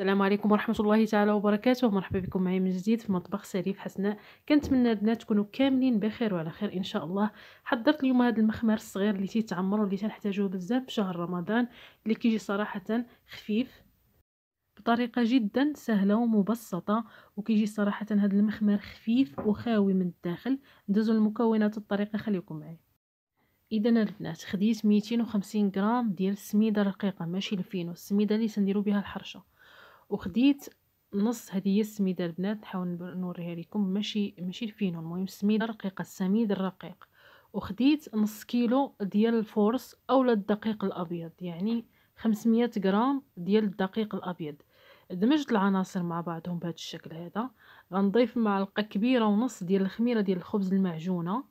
السلام عليكم ورحمة الله تعالى وبركاته مرحبا بكم معي من جديد في مطبخ سريف حسناء كنتمنى البنات تكونوا كاملين بخير وعلى خير ان شاء الله حضرت اليوم هذا المخمر الصغير اللي تيتعمر واللي تنحتاجوه بزاف في شهر رمضان اللي كيجي صراحة خفيف بطريقة جدا سهلة ومبسطة وكيجي صراحة هذا المخمر خفيف وخاوي من الداخل ندوزو المكونات الطريقة خليكم معي اذا البنات خديت 250 غرام ديال السميده الرقيقه ماشي الفينو السميده اللي تنديرو بها الحرشه وخديت نص هذه هي السميده البنات نحاول نوريها لكم ماشي ماشي الفينو المهم السميده الرقيقه السميد الرقيق وخديت نص كيلو ديال الفورس اولا الدقيق الابيض يعني 500 غرام ديال الدقيق الابيض دمجت العناصر مع بعضهم بهذا الشكل هذا غنضيف معلقه كبيره ونص ديال الخميره ديال الخبز المعجونه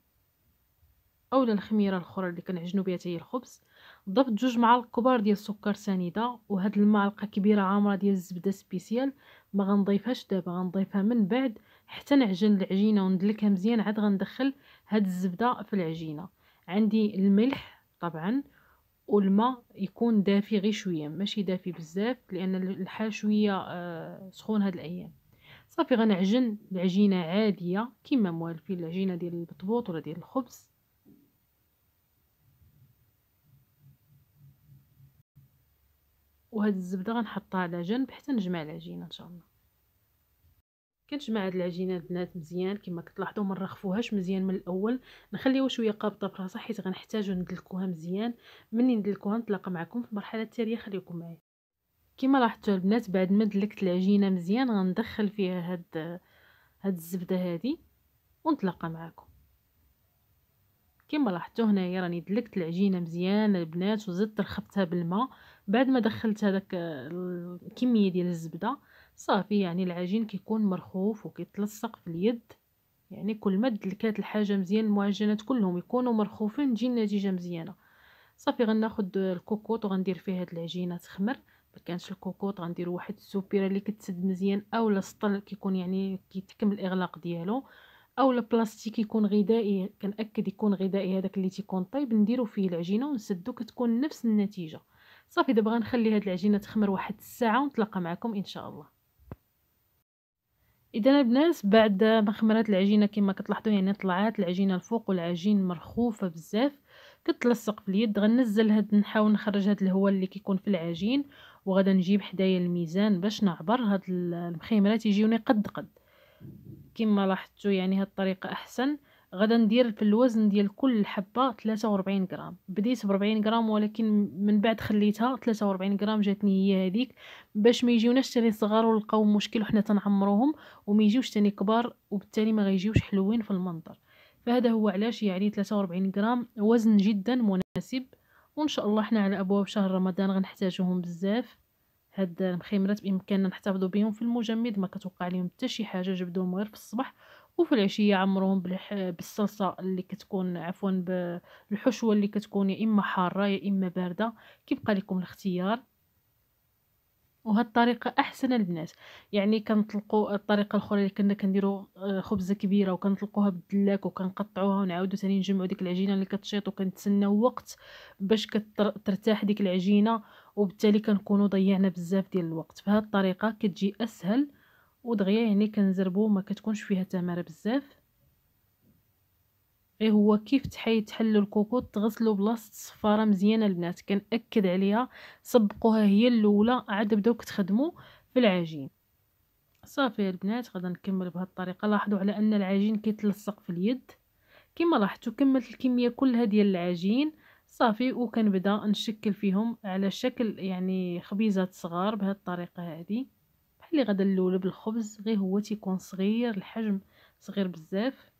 اولا الخميره الاخرى اللي كنعجنوا بها هي الخبز ضفت جوج معالق كبار ديال السكر سنيده وهاد المعلقه كبيره عامره ديال الزبده سبيسيال ما غنضيفهاش دابا غنضيفها من بعد حتى نعجن العجينه وندلكها مزيان عاد غندخل هاد الزبده في العجينه عندي الملح طبعا والماء يكون دافي غير شويه ماشي دافي بزاف لان الحال شويه آه سخون هاد الايام صافي غنعجن العجينه عاديه كيما موالفين العجينه ديال البطبوط ولا ديال الخبز وهاد الزبده غنحطها على جنب حتى نجمع العجينه ان شاء الله كنجمع هاد العجينه البنات مزيان كما كتلاحظوا ما نرخفوهاش مزيان من الاول نخليوها شويه قابطه براسها حيت غنحتاجو ندلكوها مزيان ملي ندلكوها نتلاقى معكم في المرحله التاليه خليكم معايا كما لاحظتوا البنات بعد ما دلكت العجينه مزيان غندخل فيها هاد هاد الزبده هادي ونتلاقى معكم كما لاحظتوا هنايا راني دلكت العجينه مزيان البنات وزدت رخبتها بالماء بعد ما دخلت هذاك الكميه ديال الزبده صافي يعني العجين كيكون مرخوف وكيتلصق في اليد يعني كل ما دلكات الحاجه مزيان المعجنات كلهم يكونوا مرخوفين تجي النتيجه مزيانه صافي غناخد الكوكوط وغندير فيه هاد العجينه تخمر ما كانش الكوكوط غندير واحد السوبيره اللي كتسد مزيان اولا سطل كيكون يعني كيتكمل الاغلاق ديالو او البلاستيك يكون غذائي كنأكد يكون غذائي هذاك اللي تيكون طيب نديرو فيه العجينه ونسدو كتكون نفس النتيجه صافي دابا غنخلي هاد العجينه تخمر واحد الساعه ونتلاقى معكم ان شاء الله اذا البنات بعد ما خمرات العجينه كما كتلاحظوا يعني طلعات العجينه الفوق والعجين مرخوفه بزاف كتلصق في اليد غنزل هاد نحاول نخرج هاد الهواء اللي كيكون في العجين وغادا نجيب حدايا الميزان باش نعبر هاد المخيمرات يجيوني قد قد كما لاحظتوا يعني هاد الطريقه احسن غدا ندير في الوزن ديال كل حبه 43 غرام بديت ب 40 غرام ولكن من بعد خليتها 43 غرام جاتني هي هذيك باش ما يجيوناش تاني صغار ولقاو مشكل وحنا تنعمروهم وما يجيوش تاني كبار وبالتالي ما غيجيوش حلوين في المنظر فهذا هو علاش يعني 43 غرام وزن جدا مناسب وان شاء الله حنا على ابواب شهر رمضان غنحتاجوهم بزاف هاد المخيمرات بامكاننا نحتفظوا بهم في المجمد ما كتوقع لهم حتى شي حاجه جبدوهم غير في الصباح وفي العشيه عمروهم بالصلصه اللي كتكون عفوا بالحشوه اللي كتكون يا اما حاره يا اما بارده كيبقى لكم الاختيار وهالطريقه احسن البنات يعني كنطلقوا الطريقه الاخرى اللي كنا كنديروا آه، خبزه كبيره وكنطلقوها بالدلاك وكنقطعوها ونعاودو ثاني نجمعو ديك العجينه اللي كتشيط وكنتسناو وقت باش كترتاح ديك العجينه وبالتالي كنكونوا ضيعنا بزاف ديال الوقت فهاد الطريقه كتجي اسهل ودغيا يعني كنزربو ما كتكونش فيها تماره بزاف غير إيه هو كيف تحي تحلو الكوكوط تغسلو بلاصه الصفاره مزيانه البنات كنأكد عليها سبقوها هي الاولى عاد بداو كتخدمو في العجين صافي البنات غادي نكمل بهذه الطريقه لاحظوا على ان العجين كيتلصق في اليد كما لاحظتوا كملت الكميه كلها ديال العجين صافي وكنبدا نشكل فيهم على شكل يعني خبيزات صغار بهذه الطريقه هذه بحال اللي غادي نلولو بالخبز غير هو تيكون صغير الحجم صغير بزاف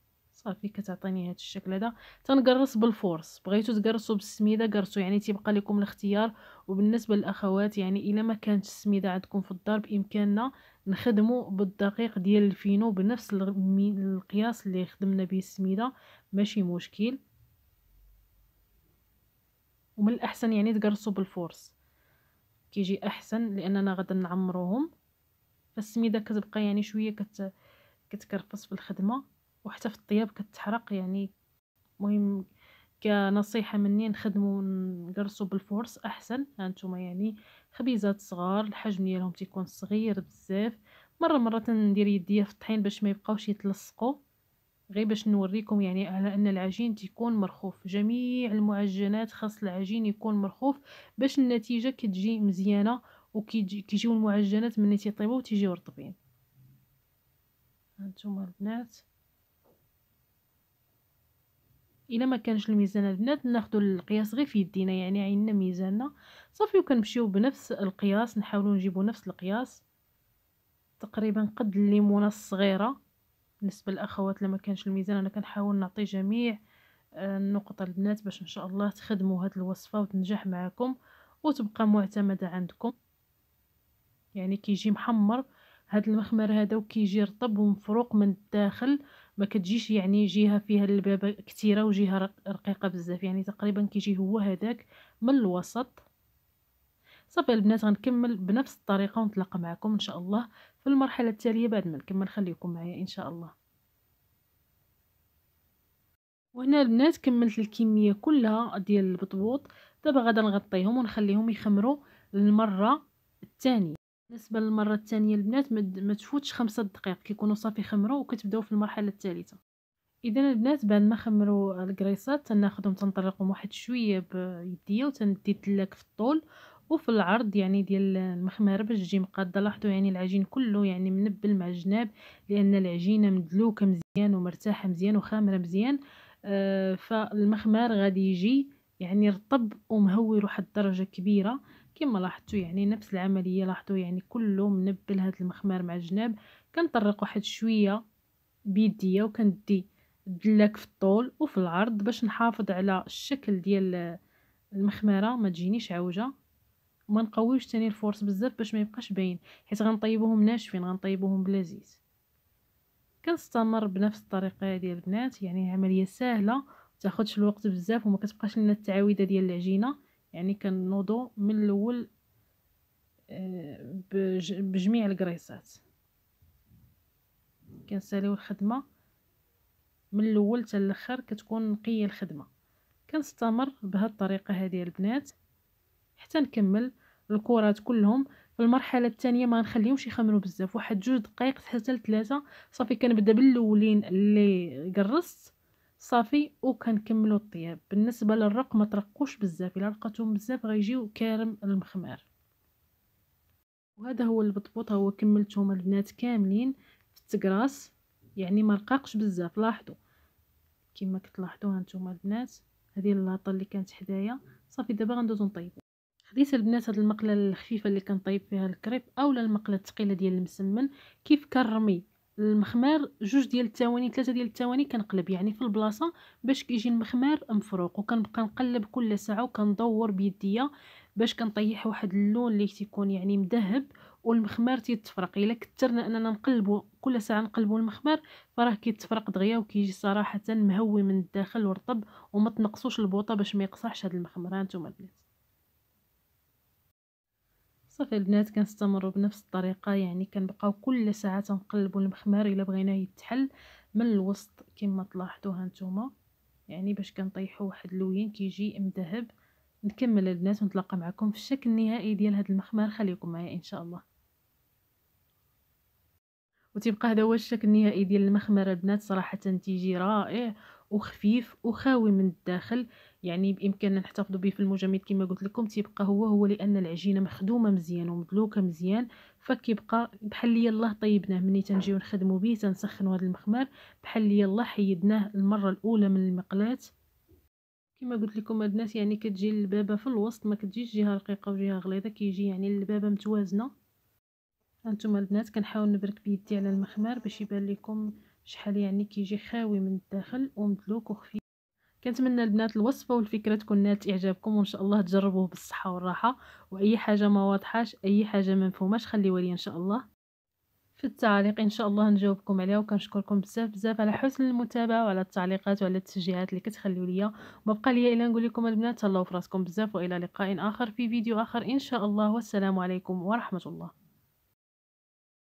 صافي كتعطيني هذا الشكل هذا تنقرص بالفورس بغيتو تقرصوا بالسميده قرصوا يعني تيبقى لكم الاختيار وبالنسبه للاخوات يعني الا ما كانتش السميده عندكم في الدار بامكاننا نخدموا بالدقيق ديال الفينو بنفس القياس اللي خدمنا به السميده ماشي مشكل ومن الاحسن يعني تقرصوا بالفورس كيجي احسن لاننا غدا نعمروهم فالسميده كتبقى يعني شويه كت كتكرفص في الخدمه وحتى في الطياب كتحرق يعني مهم كنصيحة مني نخدمو نقرصو بالفورس احسن هانتوما يعني خبيزات صغار الحجم ديالهم تيكون صغير بزاف مره مره تندير يديا في الطحين باش ما يبقاوش يتلصقوا غير باش نوريكم يعني على ان العجين تيكون مرخوف جميع المعجنات خاص العجين يكون مرخوف باش النتيجه كتجي مزيانه وكيجيو المعجنات ملي تيطيبو تيجيو رطبين هانتوما البنات الا ما كانش الميزان البنات ناخذ القياس غير في يدينا يعني عيننا ميزاننا صافي وكنمشيو بنفس القياس نحاولوا نجيبوا نفس القياس تقريبا قد الليمونه الصغيره بالنسبه للاخوات لما كانش الميزان انا كنحاول نعطي جميع آه، النقط البنات باش ان شاء الله تخدموا هذه الوصفه وتنجح معكم وتبقى معتمده عندكم يعني كيجي محمر هاد المخمر هذا وكيجي رطب ومفروق من الداخل ما كتجيش يعني جهه فيها اللبابه كثيره وجهه رقيقه بزاف يعني تقريبا كيجي هو هذاك من الوسط صافي البنات غنكمل بنفس الطريقه ونتلاقى معكم ان شاء الله في المرحله التاليه بعد ما نكمل خليكم معايا ان شاء الله وهنا البنات كملت الكميه كلها ديال البطبوط دابا غادا نغطيهم ونخليهم يخمروا للمره الثانيه بالنسبه للمره الثانيه البنات ما تفوتش خمسة دقائق كيكونوا صافي خمروا وكتبداو في المرحله الثالثه اذا البنات بعد ما خمروا الكريسات تناخذهم تنطلقهم واحد شويه بيديا وتندي الدلاك في الطول وفي العرض يعني ديال المخمار باش تجي مقاده لاحظوا يعني العجين كله يعني منبل مع الجناب لان العجينه مدلوكه مزيان ومرتاحه مزيان وخامره مزيان آه فالمخمار غادي يجي يعني رطب ومهور واحد الدرجه كبيره كما لاحظتوا يعني نفس العمليه لاحظتوا يعني كله منبل هذا المخمار مع الجناب كنطرق واحد شويه بيديا وكندي دلاك في الطول وفي العرض باش نحافظ على الشكل ديال المخماره ما تجينيش عوجه وما نقويوش تاني الفورس بزاف باش ما يبقاش باين حيت غنطيبوهم ناشفين غنطيبوهم بلا زيت كنستمر بنفس الطريقه ديال البنات يعني عمليه سهله تاخدش الوقت بزاف وما كتبقاش لنا التعاويده ديال العجينه يعني كنوضو من الاول آه، بجميع الكريسات كنساليو الخدمه من الاول حتى الاخر كتكون نقيه الخدمه كنستمر بهاد الطريقه هذه البنات حتى نكمل الكرات كلهم في المرحله الثانيه ما نخليهمش يخمروا بزاف واحد جوج دقائق حتى ثلاثه صافي كنبدا بالاولين اللي قرصت صافي وكنكملوا الطياب بالنسبه للرق ما ترقوش بزاف الا رقتهم بزاف غيجيو كارم المخمار وهذا هو البطبوط هو كملتهم البنات كاملين في التقراص يعني ما رقاقش بزاف لاحظوا كما كتلاحظوا هانتوما البنات هذه اللاطه اللي كانت حدايا صافي دابا غندوزو نطيبو خديت البنات هاد المقله الخفيفه اللي كنطيب فيها الكريب اولا المقله الثقيله ديال المسمن كيف كنرمي المخمار جوج ديال الثواني ثلاثه ديال الثواني كنقلب يعني في البلاصه باش كيجي المخمار مفروق وكنبقى نقلب كل ساعه وكندور بيديا باش كنطيح واحد اللون اللي تيكون يعني مذهب والمخمار تيتفرق الا كثرنا اننا نقلبو كل ساعه نقلبو المخمار فراه كيتفرق دغيا وكيجي صراحه مهوي من الداخل ورطب وما تنقصوش البوطه باش ما يقصحش هذا المخمر هانتوما البنات صافي البنات كنستمروا بنفس الطريقه يعني كنبقاو كل ساعه تنقلبوا المخمار الا بغيناه يتحل من الوسط كما ها نتوما يعني باش كنطيحوا واحد اللوين كيجي مذهب نكمل البنات ونتلاقى معكم في الشكل النهائي ديال هذا المخمار خليكم معايا ان شاء الله وتبقى هذا هو الشكل النهائي ديال المخمره البنات صراحه تيجي رائع وخفيف وخاوي من الداخل يعني بامكاننا نحتفظوا به في المجمد كما قلت لكم تيبقى هو هو لان العجينه مخدومه مزيان ومدلوكه مزيان فكيبقى بحال الله طيبناه مني تنجيو نخدموا به تنسخنوا هذا المخمار بحال الله حيدناه المره الاولى من المقلاه كما قلت لكم الناس يعني كتجي البابه في الوسط ما كتجيش جهه رقيقه وجهه غليظه كيجي يعني البابه متوازنه هانتوما البنات كنحاول نبرك بيدي على المخمار باش يبان لكم شحال يعني كيجي خاوي من الداخل ومدلوك وخفيف كنتمنى البنات الوصفه والفكره تكون نالت اعجابكم وان شاء الله تجربوه بالصحه والراحه واي حاجه ما واضحاش اي حاجه ما مفهوماش خليوها لي ان شاء الله في التعليق ان شاء الله نجاوبكم عليها وكنشكركم بزاف بزاف على حسن المتابعه وعلى التعليقات وعلى التشجيعات اللي كتخليو ليا ما بقى ليا الا نقول لكم البنات تهلاو فراسكم بزاف والى لقاء اخر في فيديو اخر ان شاء الله والسلام عليكم ورحمه الله